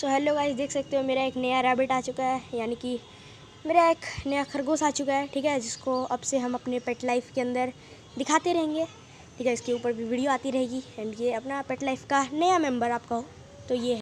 so hello guys देख सकते हो मेरा एक नया रैबिट आ चुका है यानी कि मेरा एक नया खरगोश आ चुका है ठीक है जिसको अब से हम अपने पेट लाइफ के अंदर दिखाते रहेंगे ठीक है इसके ऊपर भी वीडियो आती रहेगी एंड ये अपना पेट लाइफ का नया मेम्बर आपका हो तो ये